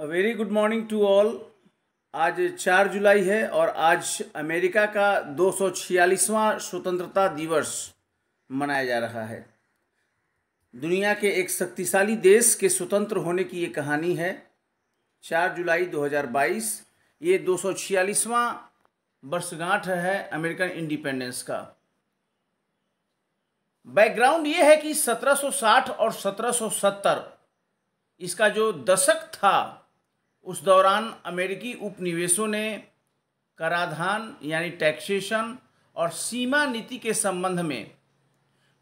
very good morning to all आज चार जुलाई है और आज अमेरिका का दो स्वतंत्रता दिवस मनाया जा रहा है दुनिया के एक शक्तिशाली देश के स्वतंत्र होने की ये कहानी है चार जुलाई 2022 ये दो वर्षगांठ है अमेरिकन इंडिपेंडेंस का बैकग्राउंड ये है कि 1760 और 1770 इसका जो दशक था उस दौरान अमेरिकी उपनिवेशों ने कराधान यानी टैक्सेशन और सीमा नीति के संबंध में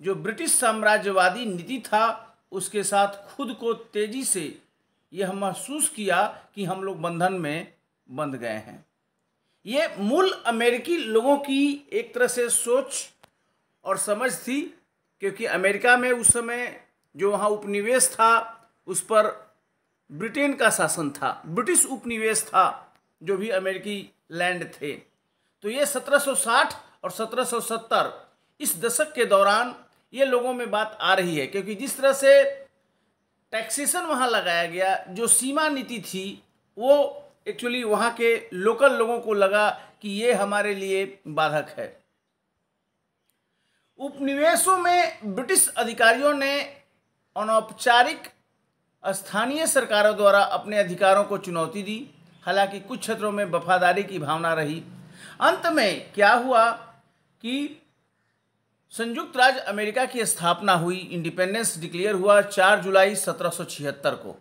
जो ब्रिटिश साम्राज्यवादी नीति था उसके साथ खुद को तेजी से यह महसूस किया कि हम लोग बंधन में बंध गए हैं ये मूल अमेरिकी लोगों की एक तरह से सोच और समझ थी क्योंकि अमेरिका में उस समय जो वहाँ उपनिवेश था उस पर ब्रिटेन का शासन था ब्रिटिश उपनिवेश था जो भी अमेरिकी लैंड थे तो ये 1760 और 1770 इस दशक के दौरान ये लोगों में बात आ रही है क्योंकि जिस तरह से टैक्सेशन वहाँ लगाया गया जो सीमा नीति थी वो एक्चुअली वहाँ के लोकल लोगों को लगा कि ये हमारे लिए बाधक है उपनिवेशों में ब्रिटिश अधिकारियों ने अनौपचारिक स्थानीय सरकारों द्वारा अपने अधिकारों को चुनौती दी हालांकि कुछ क्षेत्रों में वफादारी की भावना रही अंत में क्या हुआ कि संयुक्त राज्य अमेरिका की स्थापना हुई इंडिपेंडेंस डिक्लेयर हुआ 4 जुलाई 1776 को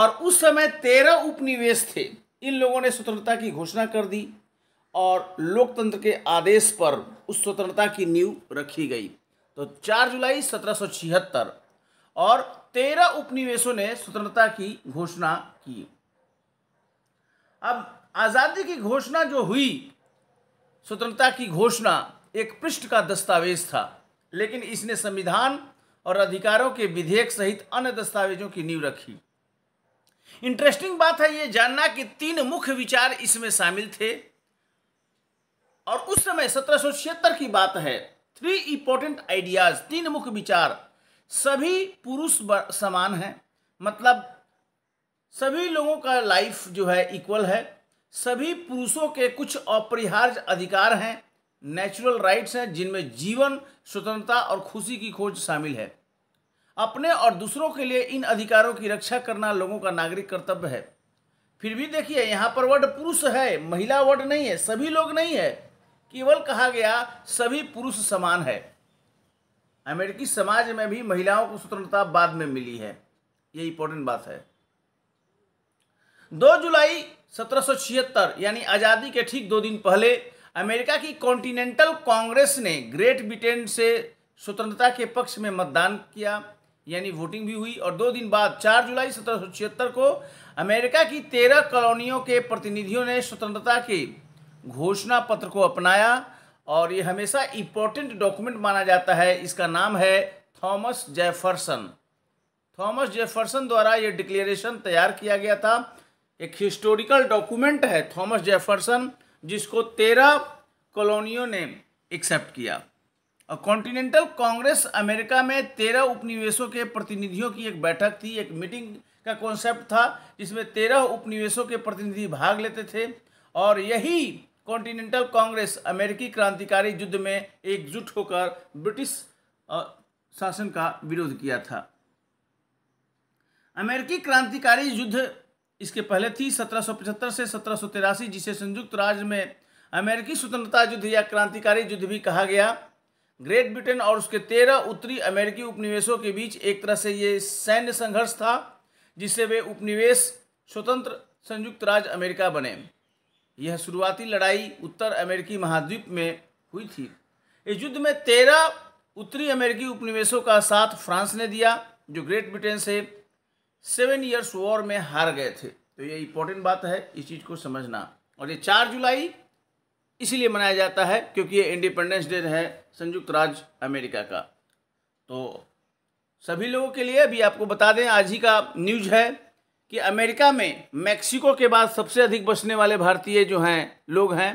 और उस समय तेरह उपनिवेश थे इन लोगों ने स्वतंत्रता की घोषणा कर दी और लोकतंत्र के आदेश पर उस स्वतंत्रता की नींव रखी गई तो 4 जुलाई और तेरह उपनिवेशों ने स्वतंत्रता की घोषणा की अब आज़ादी की घोषणा जो हुई स्वतंत्रता की घोषणा एक पृष्ठ का दस्तावेज था लेकिन इसने संविधान और अधिकारों के विधेयक सहित अन्य दस्तावेजों की नींव रखी इंटरेस्टिंग बात है यह जानना कि तीन मुख्य विचार इसमें शामिल थे और उस समय सत्रह की बात है थ्री इंपॉर्टेंट आइडियाज तीन मुख्य विचार सभी पुरुष समान हैं मतलब सभी लोगों का लाइफ जो है इक्वल है सभी पुरुषों के कुछ अपरिहार्य अधिकार हैं नेचुरल राइट्स हैं जिनमें जीवन स्वतंत्रता और खुशी की खोज शामिल है अपने और दूसरों के लिए इन अधिकारों की रक्षा करना लोगों का नागरिक कर्तव्य है फिर भी देखिए यहाँ पर वर्ड पुरुष है महिला वर्ड नहीं है सभी लोग नहीं है केवल कहा गया सभी पुरुष समान है अमेरिकी समाज में भी महिलाओं को स्वतंत्रता बाद में मिली है ये इंपॉर्टेंट बात है दो जुलाई सत्रह यानी आज़ादी के ठीक दो दिन पहले अमेरिका की कॉन्टिनेंटल कांग्रेस ने ग्रेट ब्रिटेन से स्वतंत्रता के पक्ष में मतदान किया यानी वोटिंग भी हुई और दो दिन बाद 4 जुलाई सत्रह को अमेरिका की तेरह कॉलोनियों के प्रतिनिधियों ने स्वतंत्रता के घोषणा पत्र को अपनाया और ये हमेशा इम्पोर्टेंट डॉक्यूमेंट माना जाता है इसका नाम है थॉमस जेफरसन थॉमस जेफरसन द्वारा ये डिक्लेरेशन तैयार किया गया था एक हिस्टोरिकल डॉक्यूमेंट है थॉमस जेफरसन जिसको तेरह कॉलोनियों ने एक्सेप्ट किया और कॉन्टिनेंटल कांग्रेस अमेरिका में तेरह उपनिवेशों के प्रतिनिधियों की एक बैठक थी एक मीटिंग का कॉन्सेप्ट था जिसमें तेरह उपनिवेशों के प्रतिनिधि भाग लेते थे और यही कॉन्टिनेंटल कांग्रेस अमेरिकी क्रांतिकारी युद्ध में एकजुट होकर ब्रिटिश शासन का विरोध किया था अमेरिकी क्रांतिकारी युद्ध इसके पहले थी 1775 से सत्रह जिसे संयुक्त राज्य में अमेरिकी स्वतंत्रता युद्ध या क्रांतिकारी युद्ध भी कहा गया ग्रेट ब्रिटेन और उसके तेरह उत्तरी अमेरिकी उपनिवेशों के बीच एक तरह से ये सैन्य संघर्ष था जिससे वे उपनिवेश स्वतंत्र संयुक्त राज्य अमेरिका बने यह शुरुआती लड़ाई उत्तर अमेरिकी महाद्वीप में हुई थी इस युद्ध में तेरह उत्तरी अमेरिकी उपनिवेशों का साथ फ्रांस ने दिया जो ग्रेट ब्रिटेन से सेवन ईयर्स वॉर में हार गए थे तो ये इंपॉर्टेंट बात है इस चीज़ को समझना और ये चार जुलाई इसलिए मनाया जाता है क्योंकि ये इंडिपेंडेंस डे है संयुक्त राज्य अमेरिका का तो सभी लोगों के लिए अभी आपको बता दें आज ही का न्यूज है कि अमेरिका में मैक्सिको के बाद सबसे अधिक बसने वाले भारतीय जो हैं लोग हैं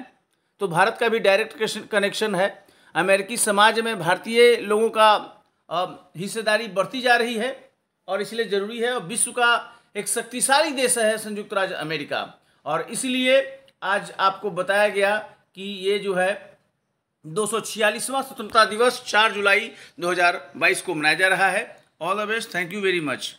तो भारत का भी डायरेक्ट कनेक्शन है अमेरिकी समाज में भारतीय लोगों का हिस्सेदारी बढ़ती जा रही है और इसलिए ज़रूरी है और विश्व का एक शक्तिशाली देश है संयुक्त राज्य अमेरिका और इसलिए आज आपको बताया गया कि ये जो है दो स्वतंत्रता दिवस 4 जुलाई 2022 को मनाया जा रहा है all the best thank you very much